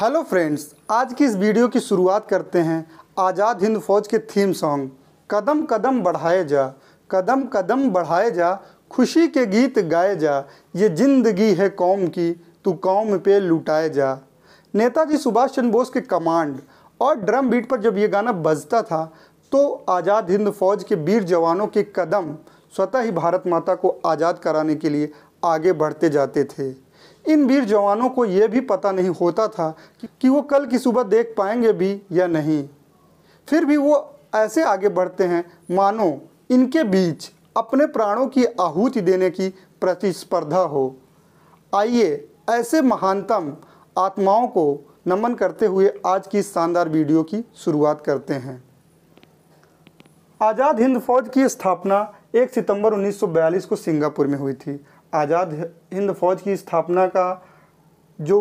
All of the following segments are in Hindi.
हेलो फ्रेंड्स आज की इस वीडियो की शुरुआत करते हैं आज़ाद हिंद फौज के थीम सॉन्ग कदम कदम बढ़ाए जा कदम कदम बढ़ाए जा खुशी के गीत गाए जा ये जिंदगी है कौम की तू कौम पे लुटाए जा नेताजी सुभाष चंद्र बोस के कमांड और ड्रम बीट पर जब ये गाना बजता था तो आज़ाद हिंद फौज के वीर जवानों के कदम स्वतः ही भारत माता को आज़ाद कराने के लिए आगे बढ़ते जाते थे इन वीर जवानों को यह भी पता नहीं होता था कि वो कल की सुबह देख पाएंगे भी या नहीं फिर भी वो ऐसे आगे बढ़ते हैं मानो इनके बीच अपने प्राणों की आहूति देने की प्रतिस्पर्धा हो आइए ऐसे महानतम आत्माओं को नमन करते हुए आज की शानदार वीडियो की शुरुआत करते हैं आज़ाद हिंद फौज की स्थापना 1 सितंबर 1942 को सिंगापुर में हुई थी आज़ाद हिंद फौज की स्थापना का जो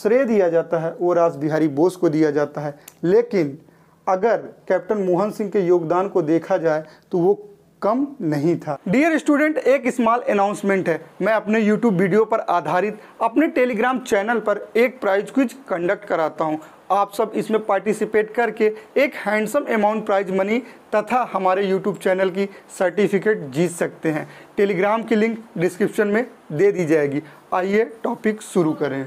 श्रेय दिया जाता है वो राज बिहारी बोस को दिया जाता है लेकिन अगर कैप्टन मोहन सिंह के योगदान को देखा जाए तो वो कम नहीं था डियर स्टूडेंट एक स्मॉल अनाउंसमेंट है मैं अपने यूट्यूब वीडियो पर आधारित अपने टेलीग्राम चैनल पर एक प्राइज क्विज कंडक्ट कराता हूँ आप सब इसमें पार्टिसिपेट करके एक हैंडसम अमाउंट प्राइज मनी तथा हमारे यूट्यूब चैनल की सर्टिफिकेट जीत सकते हैं टेलीग्राम की लिंक डिस्क्रिप्शन में दे दी जाएगी आइए टॉपिक शुरू करें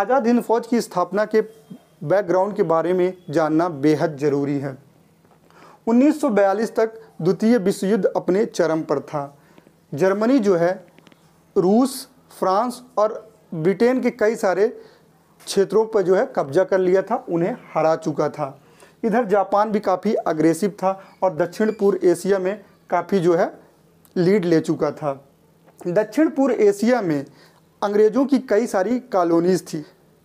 आज़ाद हिंद फौज की स्थापना के बैकग्राउंड के बारे में जानना बेहद ज़रूरी है 1942 तक द्वितीय विश्व युद्ध अपने चरम पर था जर्मनी जो है रूस फ्रांस और ब्रिटेन के कई सारे क्षेत्रों पर जो है कब्जा कर लिया था उन्हें हरा चुका था इधर जापान भी काफ़ी अग्रेसिव था और दक्षिण पूर्व एशिया में काफ़ी जो है लीड ले चुका था दक्षिण पूर्व एशिया में अंग्रेज़ों की कई सारी कॉलोनीज़ थी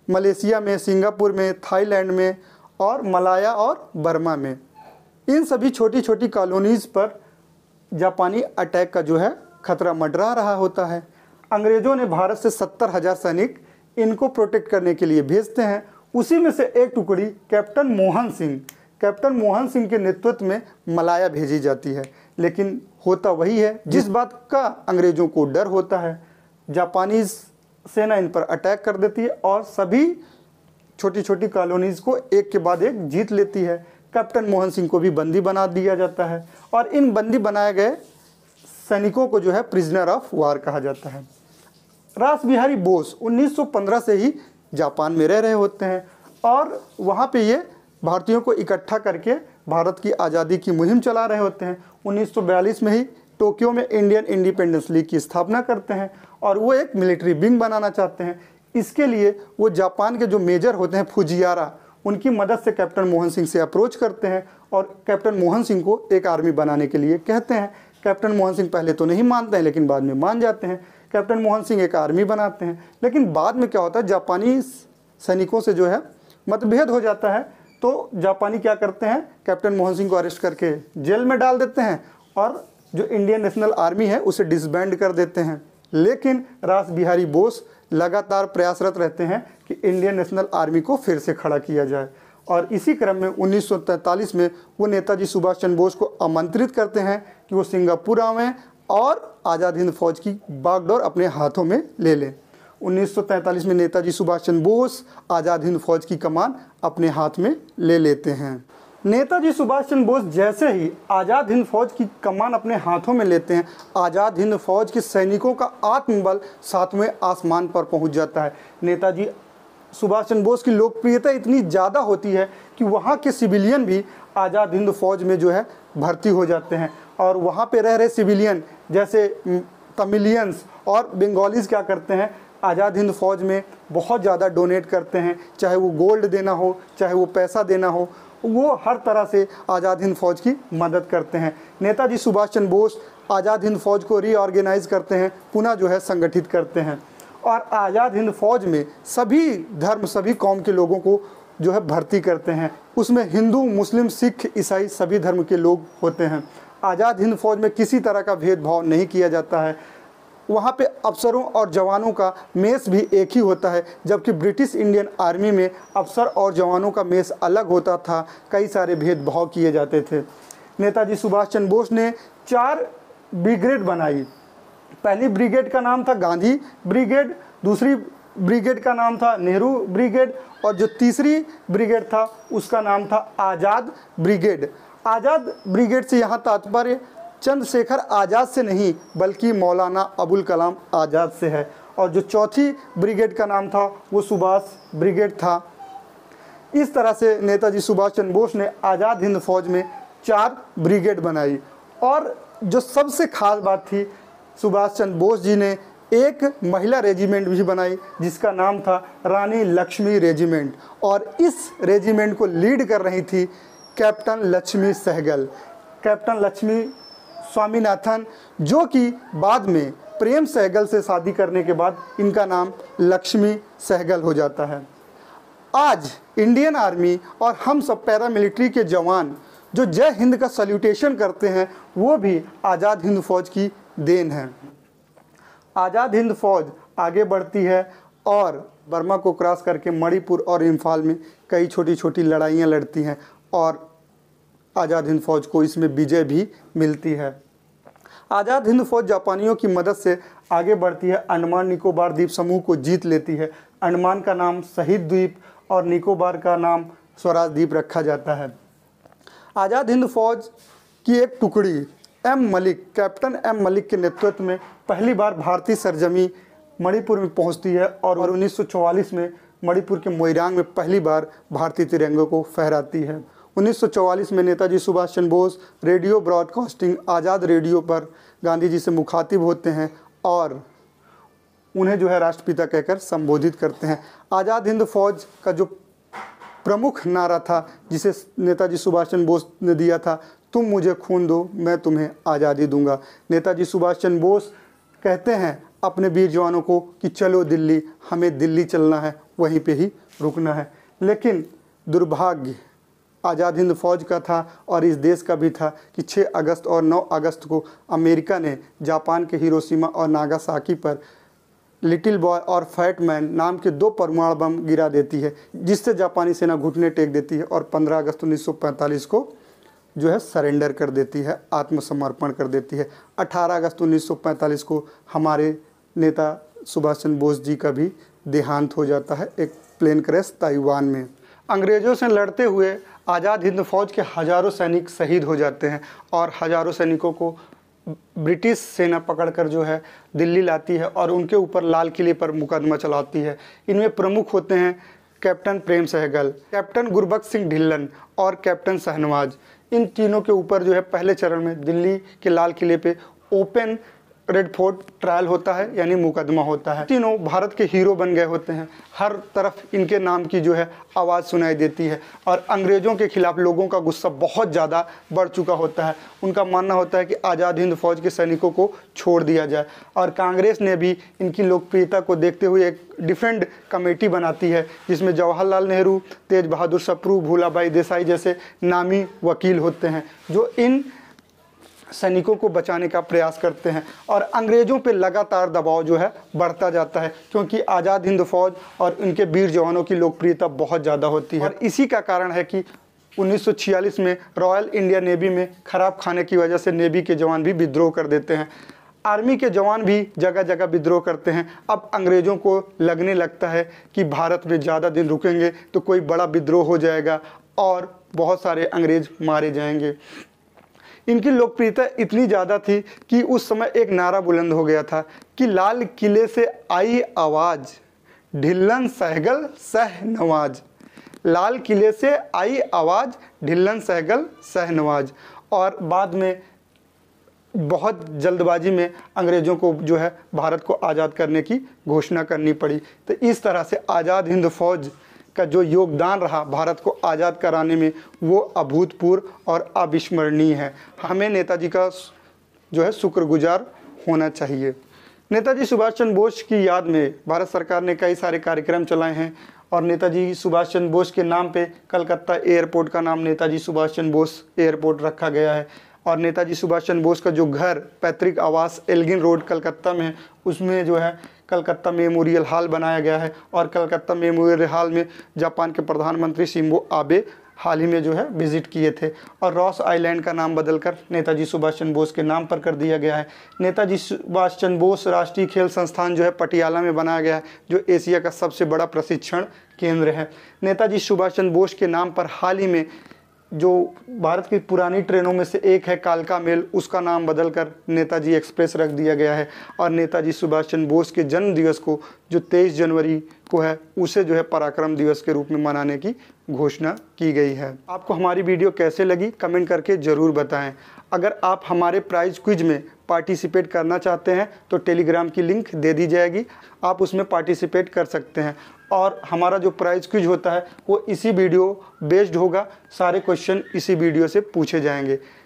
मलेशिया में सिंगापुर में थाईलैंड में और मलाया और बर्मा में इन सभी छोटी छोटी कॉलोनीज़ पर जापानी अटैक का जो है खतरा मंडरा रहा होता है अंग्रेज़ों ने भारत से सत्तर हज़ार सैनिक इनको प्रोटेक्ट करने के लिए भेजते हैं उसी में से एक टुकड़ी कैप्टन मोहन सिंह कैप्टन मोहन सिंह के नेतृत्व में मलाया भेजी जाती है लेकिन होता वही है जिस बात का अंग्रेज़ों को डर होता है जापानीज सेना इन पर अटैक कर देती है और सभी छोटी छोटी कॉलोनीज़ को एक के बाद एक जीत लेती है कैप्टन मोहन सिंह को भी बंदी बना दिया जाता है और इन बंदी बनाए गए सैनिकों को जो है प्रिजनर ऑफ वार कहा जाता है रास बिहारी बोस 1915 से ही जापान में रह रहे होते हैं और वहाँ पे ये भारतीयों को इकट्ठा करके भारत की आज़ादी की मुहिम चला रहे होते हैं 1942 में ही टोक्यो में इंडियन इंडिपेंडेंस लीग की स्थापना करते हैं और वो एक मिलिट्री विंग बनाना चाहते हैं इसके लिए वो जापान के जो मेजर होते हैं फुजियारा उनकी मदद से कैप्टन मोहन सिंह से अप्रोच करते हैं और कैप्टन मोहन सिंह को एक आर्मी बनाने के लिए कहते हैं कैप्टन मोहन सिंह पहले तो नहीं मानते हैं लेकिन बाद में मान जाते हैं कैप्टन मोहन सिंह एक आर्मी बनाते हैं लेकिन बाद में क्या होता है जापानी सैनिकों से जो है मतभेद हो जाता है तो जापानी क्या करते हैं कैप्टन मोहन सिंह को अरेस्ट करके जेल में डाल देते हैं और जो इंडियन नेशनल आर्मी है उसे डिसबैंड कर देते हैं लेकिन रास बिहारी बोस लगातार प्रयासरत रहते हैं कि इंडियन नेशनल आर्मी को फिर से खड़ा किया जाए और इसी क्रम में 1943 में वो नेताजी सुभाष चंद्र बोस को आमंत्रित करते हैं कि वो सिंगापुर आवें और आज़ाद हिंद फौज की बागडोर अपने हाथों में ले लें 1943 में नेताजी सुभाष चंद्र बोस आज़ाद हिंद फौज की कमान अपने हाथ में ले लेते हैं नेताजी सुभाष चंद्र बोस जैसे ही आज़ाद हिंद फौज की कमान अपने हाथों में लेते हैं आज़ाद हिंद फौज के सैनिकों का आत्मबल सातवें आसमान पर पहुंच जाता है नेताजी सुभाष चंद्र बोस की लोकप्रियता इतनी ज़्यादा होती है कि वहाँ के सिविलियन भी आज़ाद हिंद फौज में जो है भर्ती हो जाते हैं और वहाँ पे रह रहे सिविलियन जैसे तमिलियंस और बंगालीज क्या करते हैं आज़ाद हिंद फौज में बहुत ज़्यादा डोनेट करते हैं चाहे वो गोल्ड देना हो चाहे वो पैसा देना हो वो हर तरह से आज़ाद हिंद फौज की मदद करते हैं नेताजी सुभाष चंद्र बोस आज़ाद हिंद फौज को रीऑर्गेनाइज करते हैं पुनः जो है संगठित करते हैं और आज़ाद हिंद फौज में सभी धर्म सभी कौम के लोगों को जो है भर्ती करते हैं उसमें हिंदू मुस्लिम सिख ईसाई सभी धर्म के लोग होते हैं आज़ाद हिंद फौज में किसी तरह का भेदभाव नहीं किया जाता है वहाँ पे अफसरों और जवानों का मेस भी एक ही होता है जबकि ब्रिटिश इंडियन आर्मी में अफसर और जवानों का मेस अलग होता था कई सारे भेदभाव किए जाते थे नेताजी सुभाष चंद्र बोस ने चार ब्रिग्रेड बनाई पहली ब्रिगेड का नाम था गांधी ब्रिगेड दूसरी ब्रिगेड का नाम था नेहरू ब्रिगेड और जो तीसरी ब्रिगेड था उसका नाम था आज़ाद ब्रिगेड आज़ाद ब्रिगेड से यहाँ तात्पर्य चंद्रशेखर आज़ाद से नहीं बल्कि मौलाना अबुल कलाम आज़ाद से है और जो चौथी ब्रिगेड का नाम था वो सुभाष ब्रिगेड था इस तरह से नेताजी सुभाष चंद्र बोस ने आज़ाद हिंद फौज में चार ब्रिगेड बनाई और जो सबसे खास बात थी सुभाष चंद्र बोस जी ने एक महिला रेजिमेंट भी बनाई जिसका नाम था रानी लक्ष्मी रेजिमेंट और इस रेजिमेंट को लीड कर रही थी कैप्टन लक्ष्मी सहगल कैप्टन लक्ष्मी स्वामीनाथन जो कि बाद में प्रेम सहगल से शादी करने के बाद इनका नाम लक्ष्मी सहगल हो जाता है आज इंडियन आर्मी और हम सब पैरामिलिट्री के जवान जो जय हिंद का सल्यूटेशन करते हैं वो भी आज़ाद हिंद फौज की देन है आज़ाद हिंद फौज आगे बढ़ती है और बर्मा को क्रॉस करके मणिपुर और इम्फाल में कई छोटी छोटी लड़ाइयाँ लड़ती हैं और आज़ाद हिंद फौज को इसमें विजय भी मिलती है आज़ाद हिंद फौज जापानियों की मदद से आगे बढ़ती है अंडमान निकोबार द्वीप समूह को जीत लेती है अंडमान का नाम शहीद द्वीप और निकोबार का नाम स्वराज द्वीप रखा जाता है आज़ाद हिंद फौज की एक टुकड़ी M Malik captain M Malik के नेतृत्व में पहली बार भारतीय सरजमी मणिपुर में पहुंचती है और, उन्नीस में मणिपुर के मोइरांग में पहली बार भारतीय तिरंगे को फहराती है 1944 में Netaji Subhash Chandra Bose radio broadcasting Azad radio पर गांधी जी से मुखातिब होते हैं और उन्हें जो है राष्ट्रपिता कहकर संबोधित करते हैं आज़ाद हिंद फौज का जो प्रमुख नारा था जिसे नेताजी सुभाष चंद्र बोस ने दिया था तुम मुझे खून दो मैं तुम्हें आज़ादी दूंगा नेताजी सुभाष चंद्र बोस कहते हैं अपने वीर जवानों को कि चलो दिल्ली हमें दिल्ली चलना है वहीं पे ही रुकना है लेकिन दुर्भाग्य आज़ाद हिंद फौज का था और इस देश का भी था कि 6 अगस्त और 9 अगस्त को अमेरिका ने जापान के हिरोशिमा और नागासाकी पर लिटिल बॉय और फैट मैन नाम के दो परमाणु बम गिरा देती है जिससे जापानी सेना घुटने टेक देती है और 15 अगस्त 1945 को जो है सरेंडर कर देती है आत्मसमर्पण कर देती है 18 अगस्त 1945 को हमारे नेता सुभाष चंद्र बोस जी का भी देहांत हो जाता है एक प्लेन क्रैश ताइवान में अंग्रेज़ों से लड़ते हुए आज़ाद हिंद फौज के हज़ारों सैनिक शहीद हो जाते हैं और हज़ारों सैनिकों को ब्रिटिश सेना पकड़कर जो है दिल्ली लाती है और उनके ऊपर लाल किले पर मुकदमा चलाती है इनमें प्रमुख होते हैं कैप्टन प्रेम सहगल कैप्टन गुरबख्श सिंह ढिल्लन और कैप्टन शहनवाज इन तीनों के ऊपर जो है पहले चरण में दिल्ली के लाल किले पे ओपन रेड फोर्ट ट्रायल होता है यानी मुकदमा होता है तीनों भारत के हीरो बन गए होते हैं हर तरफ इनके नाम की जो है आवाज़ सुनाई देती है और अंग्रेज़ों के खिलाफ लोगों का गुस्सा बहुत ज़्यादा बढ़ चुका होता है उनका मानना होता है कि आज़ाद हिंद फौज के सैनिकों को छोड़ दिया जाए और कांग्रेस ने भी इनकी लोकप्रियता को देखते हुए एक डिफेंड कमेटी बनाती है जिसमें जवाहरलाल नेहरू तेज बहादुर सप्रू भूलाबाई देसाई जैसे नामी वकील होते हैं जो इन सैनिकों को बचाने का प्रयास करते हैं और अंग्रेज़ों पे लगातार दबाव जो है बढ़ता जाता है क्योंकि आज़ाद हिंद फौज और उनके वीर जवानों की लोकप्रियता बहुत ज़्यादा होती है और इसी का कारण है कि 1946 में रॉयल इंडियन नेवी में खराब खाने की वजह से नेवी के जवान भी विद्रोह कर देते हैं आर्मी के जवान भी जगह जगह विद्रोह करते हैं अब अंग्रेज़ों को लगने लगता है कि भारत में ज़्यादा दिन रुकेंगे तो कोई बड़ा विद्रोह हो जाएगा और बहुत सारे अंग्रेज़ मारे जाएंगे इनकी लोकप्रियता इतनी ज़्यादा थी कि उस समय एक नारा बुलंद हो गया था कि लाल किले से आई आवाज़ ढिल्लन सहगल सहनवाज लाल किले से आई आवाज़ ढिल्लन सहगल सहनवाज और बाद में बहुत जल्दबाजी में अंग्रेज़ों को जो है भारत को आज़ाद करने की घोषणा करनी पड़ी तो इस तरह से आज़ाद हिंद फौज का जो योगदान रहा भारत को आज़ाद कराने में वो अभूतपूर्व और अविस्मरणीय है हमें नेताजी का जो है शुक्रगुजार होना चाहिए नेताजी सुभाष चंद्र बोस की याद में भारत सरकार ने कई सारे कार्यक्रम चलाए हैं और नेताजी सुभाष चंद्र बोस के नाम पे कलकत्ता एयरपोर्ट का नाम नेताजी सुभाष चंद्र बोस एयरपोर्ट रखा गया है और नेताजी सुभाष चंद्र बोस का जो घर पैतृक आवास एल्गिन रोड कलकत्ता में है उसमें जो है कलकत्ता मेमोरियल हॉल बनाया गया है और कलकत्ता मेमोरियल हॉल में जापान के प्रधानमंत्री सिम्बो आबे हाल ही में जो है विजिट किए थे और रॉस आइलैंड का नाम बदलकर नेताजी सुभाष चंद्र बोस के नाम पर कर दिया गया है नेताजी सुभाष चंद्र बोस राष्ट्रीय खेल संस्थान जो है पटियाला में बनाया गया है जो एशिया का सबसे बड़ा प्रशिक्षण केंद्र है नेताजी सुभाष चंद्र बोस के नाम पर हाल ही में जो भारत की पुरानी ट्रेनों में से एक है कालका मेल उसका नाम बदलकर नेताजी एक्सप्रेस रख दिया गया है और नेताजी सुभाष चंद्र बोस के जन्म दिवस को जो 23 जनवरी को है उसे जो है पराक्रम दिवस के रूप में मनाने की घोषणा की गई है आपको हमारी वीडियो कैसे लगी कमेंट करके ज़रूर बताएं अगर आप हमारे प्राइज क्विज में पार्टिसिपेट करना चाहते हैं तो टेलीग्राम की लिंक दे दी जाएगी आप उसमें पार्टिसिपेट कर सकते हैं और हमारा जो प्राइज क्विज होता है वो इसी वीडियो बेस्ड होगा सारे क्वेश्चन इसी वीडियो से पूछे जाएंगे